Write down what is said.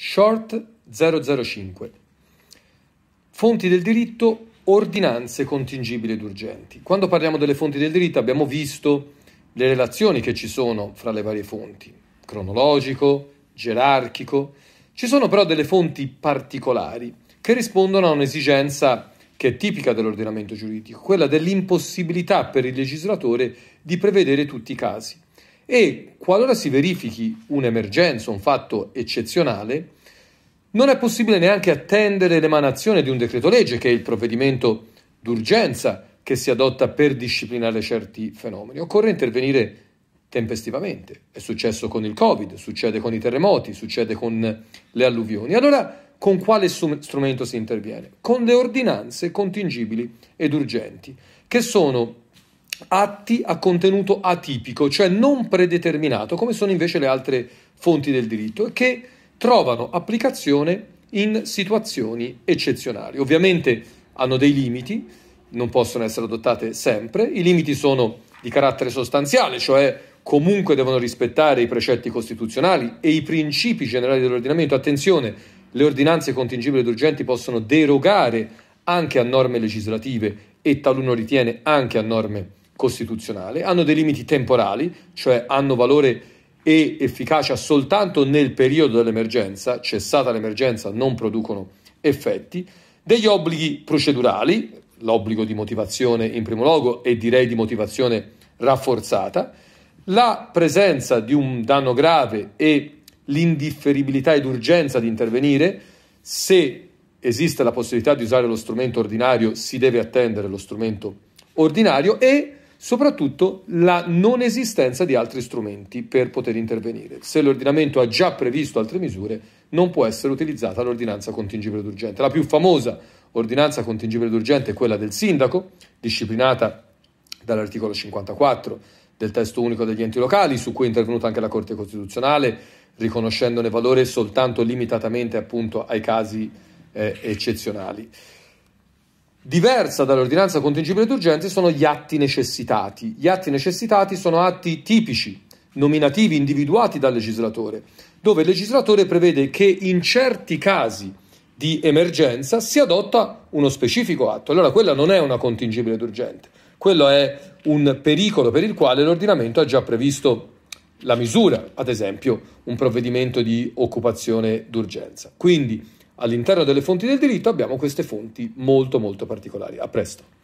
Short 005. Fonti del diritto, ordinanze contingibili ed urgenti. Quando parliamo delle fonti del diritto abbiamo visto le relazioni che ci sono fra le varie fonti, cronologico, gerarchico. Ci sono però delle fonti particolari che rispondono a un'esigenza che è tipica dell'ordinamento giuridico, quella dell'impossibilità per il legislatore di prevedere tutti i casi e qualora si verifichi un'emergenza, un fatto eccezionale, non è possibile neanche attendere l'emanazione di un decreto legge, che è il provvedimento d'urgenza che si adotta per disciplinare certi fenomeni. Occorre intervenire tempestivamente. È successo con il Covid, succede con i terremoti, succede con le alluvioni. Allora, con quale strumento si interviene? Con le ordinanze contingibili ed urgenti, che sono atti a contenuto atipico, cioè non predeterminato, come sono invece le altre fonti del diritto, e che trovano applicazione in situazioni eccezionali. Ovviamente hanno dei limiti, non possono essere adottate sempre, i limiti sono di carattere sostanziale, cioè comunque devono rispettare i precetti costituzionali e i principi generali dell'ordinamento. Attenzione, le ordinanze contingibili ed urgenti possono derogare anche a norme legislative e taluno ritiene anche a norme costituzionale, hanno dei limiti temporali, cioè hanno valore e efficacia soltanto nel periodo dell'emergenza, cessata l'emergenza non producono effetti, degli obblighi procedurali, l'obbligo di motivazione in primo luogo e direi di motivazione rafforzata, la presenza di un danno grave e l'indifferibilità ed urgenza di intervenire, se esiste la possibilità di usare lo strumento ordinario si deve attendere lo strumento ordinario e soprattutto la non esistenza di altri strumenti per poter intervenire. Se l'ordinamento ha già previsto altre misure, non può essere utilizzata l'ordinanza contingibile d'urgente. La più famosa ordinanza contingibile d'urgente è quella del sindaco, disciplinata dall'articolo 54 del testo unico degli enti locali, su cui è intervenuta anche la Corte Costituzionale, riconoscendone valore soltanto limitatamente appunto ai casi eh, eccezionali. Diversa dall'ordinanza contingibile d'urgenza sono gli atti necessitati. Gli atti necessitati sono atti tipici, nominativi, individuati dal legislatore, dove il legislatore prevede che in certi casi di emergenza si adotta uno specifico atto. Allora quella non è una contingibile ed quello è un pericolo per il quale l'ordinamento ha già previsto la misura, ad esempio un provvedimento di occupazione d'urgenza. Quindi all'interno delle fonti del diritto abbiamo queste fonti molto molto particolari. A presto.